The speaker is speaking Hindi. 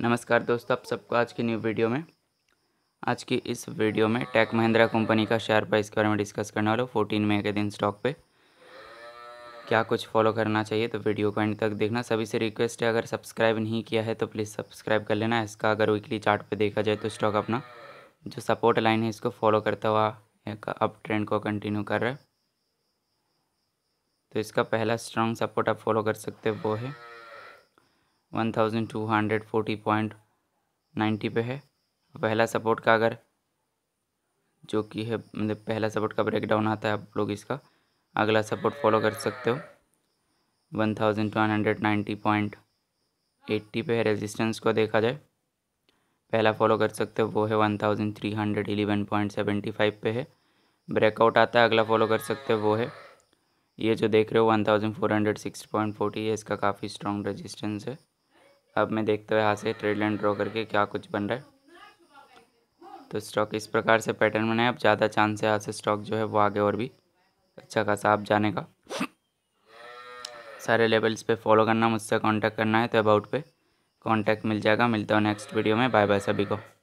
नमस्कार दोस्तों आप सबको आज की न्यू वीडियो में आज की इस वीडियो में टेक महिंद्रा कंपनी का शेयर प्राइस के बारे में डिस्कस करने वाला फोर्टीन मई के दिन स्टॉक पे क्या कुछ फॉलो करना चाहिए तो वीडियो को एंड तक देखना सभी से रिक्वेस्ट है अगर सब्सक्राइब नहीं किया है तो प्लीज़ सब्सक्राइब कर लेना इसका अगर वीकली चार्ट पे देखा जाए तो स्टॉक अपना जो सपोर्ट लाइन है इसको फॉलो करता हुआ अप ट्रेंड को कंटिन्यू कर रहा है तो इसका पहला स्ट्रांग सपोर्ट आप फॉलो कर सकते हो वो है one thousand two hundred forty point ninety पे है पहला सपोर्ट का अगर जो कि है मतलब पहला सपोर्ट का ब्रेकडाउन आता है आप लोग इसका अगला सपोर्ट फॉलो कर सकते हो one thousand one hundred ninety point eighty पे है रेजिस्टेंस को देखा जाए पहला फॉलो कर सकते हो वो है one thousand three hundred eleven point seventy five पे है ब्रेकआउट आता है अगला फॉलो कर सकते हो वो है ये जो देख रहे हो one thousand four hundred six point forty है इसका काफ़ी स्ट्रॉन्ग रेजिस्टेंस है अब मैं देखता हूँ यहाँ से ट्रेड लाइन ड्रॉ करके क्या कुछ बन रहा है तो स्टॉक इस प्रकार से पैटर्न बनाए अब ज़्यादा चांस है यहाँ से स्टॉक जो है वो आगे और भी अच्छा खासा आप जाने का सारे लेवल्स पे फॉलो करना मुझसे कांटेक्ट करना है तो अबाउट पे कांटेक्ट मिल जाएगा मिलता हूँ नेक्स्ट वीडियो में बाय बाय सभी को